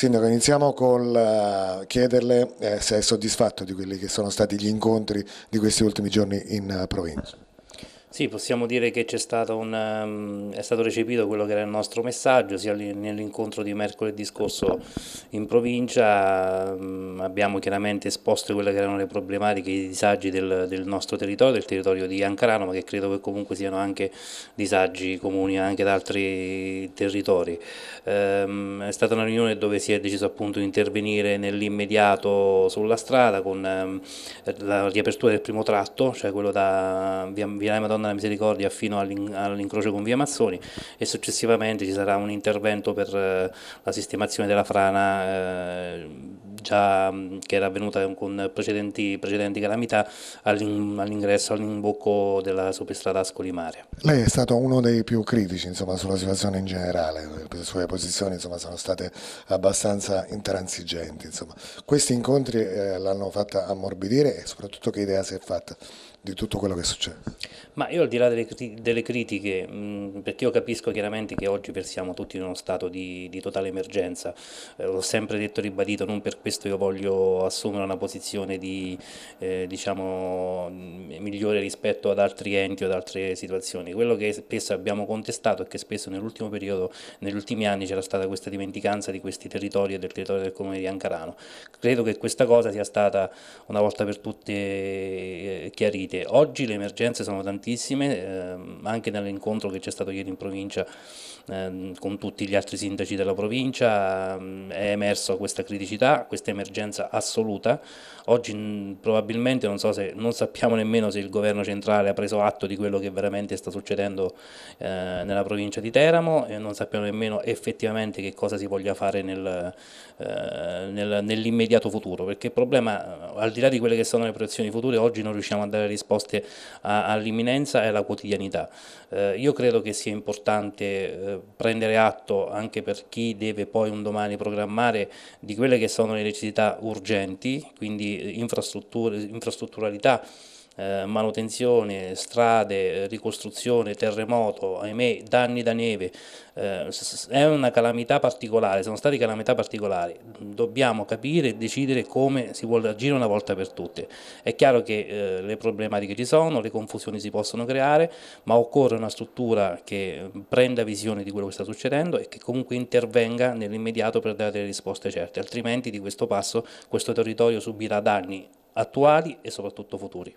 Sindaco, iniziamo col eh, chiederle eh, se è soddisfatto di quelli che sono stati gli incontri di questi ultimi giorni in eh, provincia. Sì, possiamo dire che c'è stato un, ehm, è stato recepito quello che era il nostro messaggio, sia nell'incontro di mercoledì scorso in provincia ehm, abbiamo chiaramente esposto quelle che erano le problematiche, i disagi del, del nostro territorio, del territorio di Ancarano, ma che credo che comunque siano anche disagi comuni anche da altri territori. Ehm, è stata una riunione dove si è deciso appunto di intervenire nell'immediato sulla strada con ehm, la riapertura del primo tratto, cioè quello da via, via Madonna Madonna della Misericordia fino all'incrocio con Via Mazzoni e successivamente ci sarà un intervento per eh, la sistemazione della frana eh, già che era avvenuta con precedenti, precedenti calamità all'ingresso, all'imbocco della superstrada Ascoli-Mare. Lei è stato uno dei più critici insomma, sulla situazione in generale, le sue posizioni insomma, sono state abbastanza intransigenti. Insomma. Questi incontri eh, l'hanno fatta ammorbidire e soprattutto che idea si è fatta di tutto quello che succede. Ma io al di là delle, delle critiche, mh, perché io capisco chiaramente che oggi versiamo tutti in uno stato di, di totale emergenza, eh, l'ho sempre detto e ribadito, non per questo io voglio assumere una posizione di, eh, diciamo, migliore rispetto ad altri enti o ad altre situazioni. Quello che spesso abbiamo contestato è che spesso nell'ultimo periodo, negli ultimi anni c'era stata questa dimenticanza di questi territori e del territorio del comune di Ancarano. Credo che questa cosa sia stata una volta per tutte eh, chiarita finite. Oggi le emergenze sono tantissime, ehm, anche nell'incontro che c'è stato ieri in provincia ehm, con tutti gli altri sindaci della provincia ehm, è emersa questa criticità, questa emergenza assoluta. Oggi mh, probabilmente non, so se, non, sappiamo nemmeno se il governo centrale ha preso atto di quello che veramente sta succedendo eh, nella provincia di Teramo e non sappiamo nemmeno effettivamente che cosa si voglia fare nel, eh, nel, nell'immediato futuro, perché il problema al di là di quelle che sono le proiezioni future, oggi non riusciamo a dare risposte all'imminenza e alla quotidianità. Eh, io credo che sia importante eh, prendere atto anche per chi deve poi un domani programmare di quelle che sono le necessità urgenti, quindi infrastrutturalità eh, manutenzione, strade, eh, ricostruzione, terremoto, ahimè danni da neve, eh, è una calamità particolare, sono state calamità particolari, dobbiamo capire e decidere come si vuole agire una volta per tutte. È chiaro che eh, le problematiche ci sono, le confusioni si possono creare, ma occorre una struttura che mm, prenda visione di quello che sta succedendo e che comunque intervenga nell'immediato per dare delle risposte certe, altrimenti di questo passo questo territorio subirà danni attuali e soprattutto futuri.